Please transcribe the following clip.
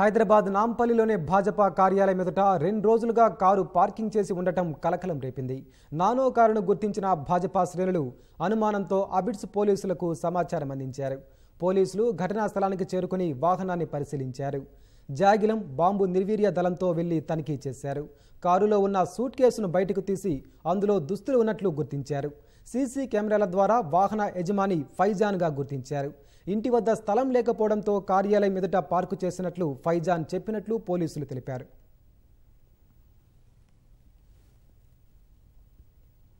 హైదరాబాద్ నాంపల్లిలోని భాజపా కార్యాలయం ఎదుట రెండు రోజులుగా కారు పార్కింగ్ చేసి ఉండటం కలకలం రేపింది నానో కారును గుర్తించిన భాజపా శ్రేణులు అనుమానంతో అబిడ్స్ పోలీసులకు సమాచారం అందించారు పోలీసులు ఘటనా స్థలానికి చేరుకుని వాహనాన్ని పరిశీలించారు జాగిలం బాంబు నిర్వీర్య దళంతో వెళ్లి తనిఖీ చేశారు కారులో ఉన్న సూట్ కేసును బయటకు తీసి అందులో దుస్తులు ఉన్నట్లు గుర్తించారు సీసీ కెమెరాల ద్వారా వాహన యజమాని ఫైజాన్గా గుర్తించారు ఇంటి వద్ద స్థలం లేకపోవడంతో కార్యాలయం ఎదుట పార్కు చేసినట్లు ఫైజాన్ చెప్పినట్లు పోలీసులు తెలిపారు